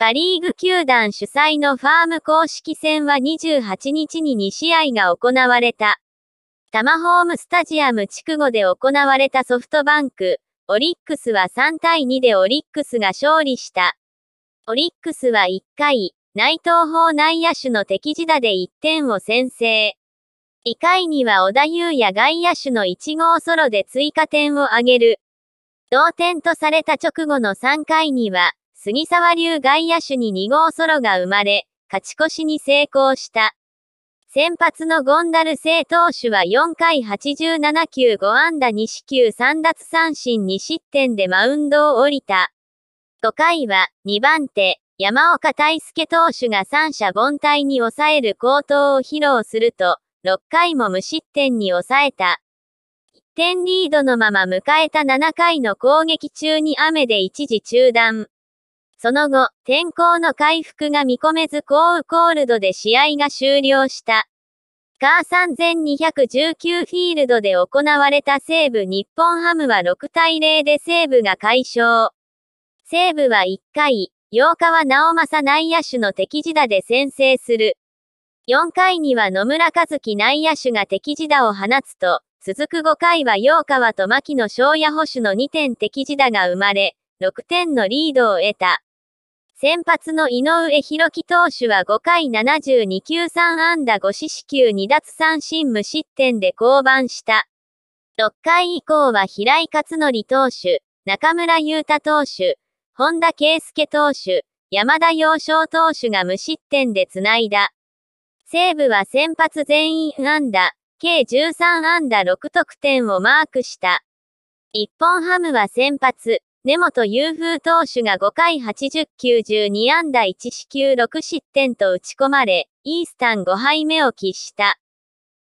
パリーグ球団主催のファーム公式戦は28日に2試合が行われた。タマホームスタジアム筑後で行われたソフトバンク、オリックスは3対2でオリックスが勝利した。オリックスは1回、内藤法内野手の敵地打で1点を先制。2回には小田優也外野手の1号ソロで追加点を挙げる。同点とされた直後の3回には、杉沢流外野手に2号ソロが生まれ、勝ち越しに成功した。先発のゴンダル聖投手は4回87球5安打2四球3奪三振2失点でマウンドを降りた。5回は2番手、山岡大輔投手が三者凡退に抑える高投を披露すると、6回も無失点に抑えた。1点リードのまま迎えた7回の攻撃中に雨で一時中断。その後、天候の回復が見込めずーウコールドで試合が終了した。カー3219フィールドで行われた西武日本ハムは6対0で西武が解消。西武は1回、8日は直政内野手の敵地打で先制する。4回には野村和樹内野手が敵地打を放つと、続く5回は陽川と牧野翔也捕手の2点敵地打が生まれ、6点のリードを得た。先発の井上博樹投手は5回72球3安打5四死球2奪三振無失点で降板した。6回以降は平井勝則投手、中村優太投手、本田圭介投手、山田洋翔投手が無失点でつないだ。西武は先発全員安打、計13安打6得点をマークした。日本ハムは先発、根本優風投手が5回80球12安打1四球6失点と打ち込まれ、イースタン5敗目を喫した。